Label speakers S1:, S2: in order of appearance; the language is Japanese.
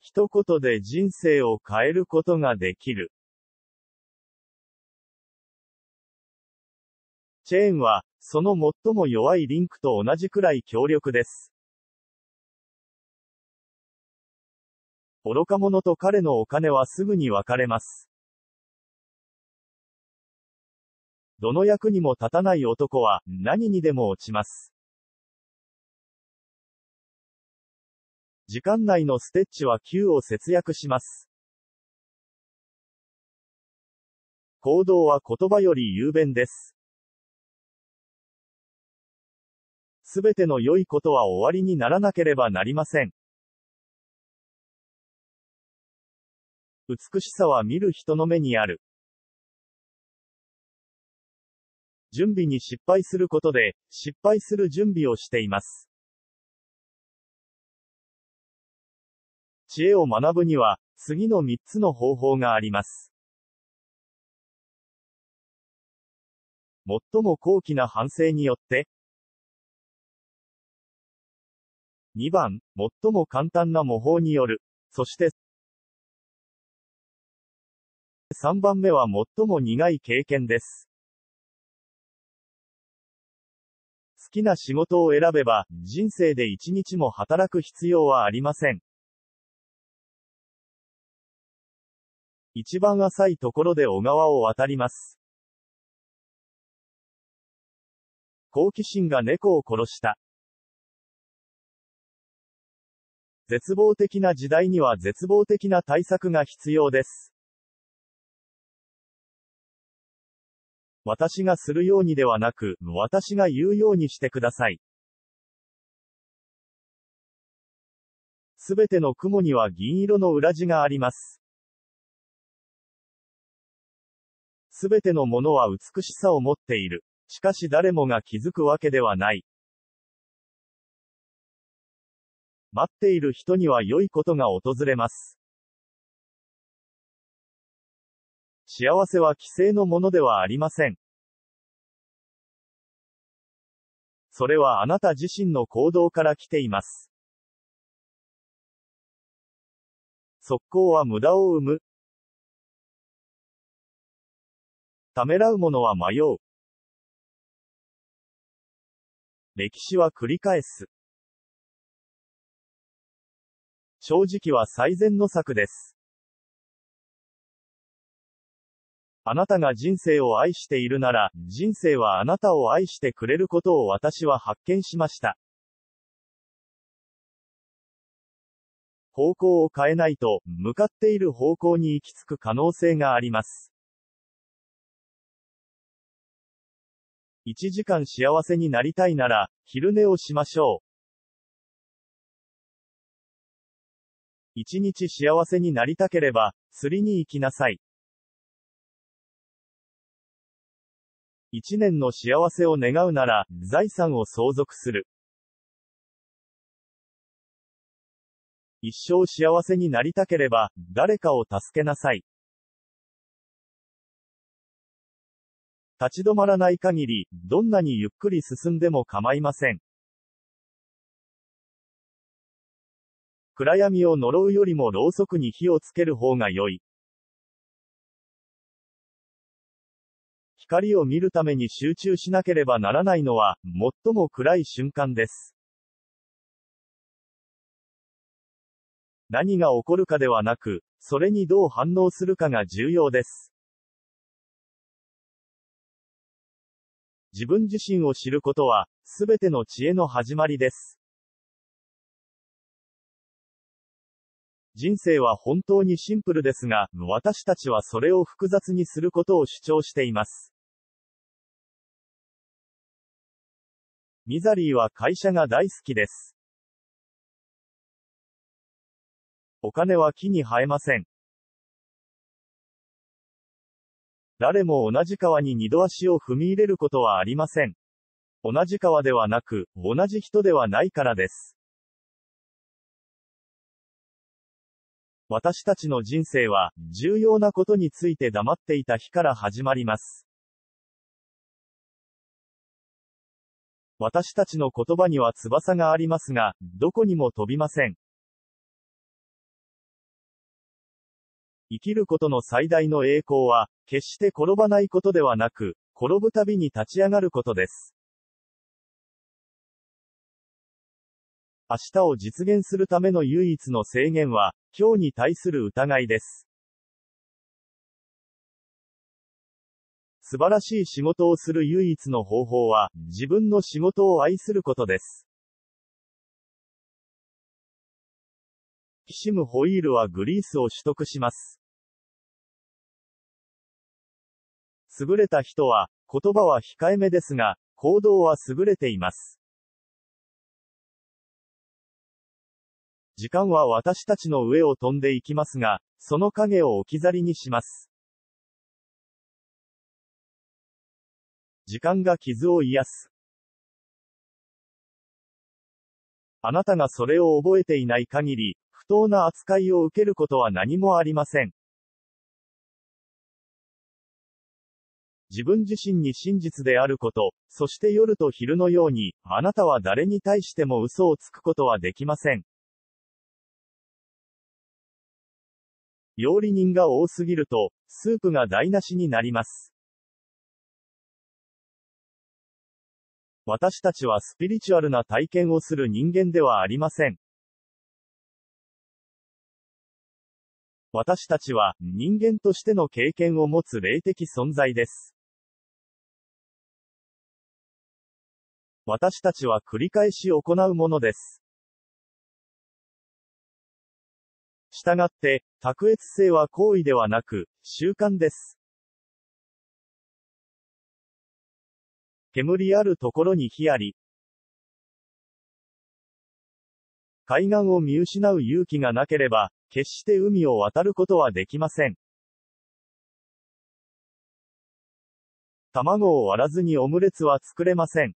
S1: 一言で人生を変えることができる。チェーンは、その最も弱いリンクと同じくらい強力です。愚か者と彼のお金はすぐに分かれます。どの役にも立たない男は、何にでも落ちます。時間内のステッチは9を節約します。行動は言葉より雄弁です。すべての良いことは終わりにならなければなりません。美しさは見る人の目にある。準備に失敗することで、失敗する準備をしています。知恵を学ぶには、次の3つの方法があります。最も高貴な反省によって、2番、最も簡単な模倣による、そして、3番目は最も苦い経験です。好きな仕事を選べば、人生で一日も働く必要はありません。一番浅いところで小川を渡ります。好奇心が猫を殺した。絶望的な時代には絶望的な対策が必要です。私がするようにではなく、私が言うようにしてください。すべての雲には銀色の裏地があります。すべてのものは美しさを持っている。しかし誰もが気づくわけではない。待っている人には良いことが訪れます。幸せは既成のものではありません。それはあなた自身の行動から来ています。速攻は無駄を生む、ためらう者は迷う。歴史は繰り返す。正直は最善の策です。あなたが人生を愛しているなら、人生はあなたを愛してくれることを私は発見しました。方向を変えないと、向かっている方向に行き着く可能性があります。1時間幸せになりたいなら、昼寝をしましょう。1日幸せになりたければ、釣りに行きなさい。1年の幸せを願うなら、財産を相続する。一生幸せになりたければ、誰かを助けなさい。立ち止まらない限り、どんなにゆっくり進んでも構いません。暗闇を呪うよりもろうそくに火をつける方が良い。光を見るために集中しなければならないのは、最も暗い瞬間です。何が起こるかではなく、それにどう反応するかが重要です。自分自身を知ることは、すべての知恵の始まりです。人生は本当にシンプルですが、私たちはそれを複雑にすることを主張しています。ミザリーは会社が大好きです。お金は木に生えません。誰も同じ川に二度足を踏み入れることはありません。同じ川ではなく、同じ人ではないからです。私たちの人生は、重要なことについて黙っていた日から始まります。私たちの言葉には翼がありますが、どこにも飛びません。生きることの最大の栄光は、決して転ばないことではなく、転ぶたびに立ち上がることです。明日を実現するための唯一の制限は、今日に対する疑いです。素晴らしい仕事をする唯一の方法は、自分の仕事を愛することです。キシムホイールはグリースを取得します。優れた人は、言葉は控えめですが、行動は優れています。時間は私たちの上を飛んでいきますが、その影を置き去りにします。時間が傷を癒す。あなたがそれを覚えていない限り、当な扱いを受けることは何もありません。自分自身に真実であること、そして夜と昼のように、あなたは誰に対しても嘘をつくことはできません。料理人が多すぎると、スープが台無しになります。私たちはスピリチュアルな体験をする人間ではありません。私たちは、人間としての経験を持つ霊的存在です。私たちは繰り返し行うものです。したがって、卓越性は行為ではなく、習慣です。煙あるところに火あり。海岸を見失う勇気がなければ、決して海を渡ることはできません。卵を割らずにオムレツは作れません。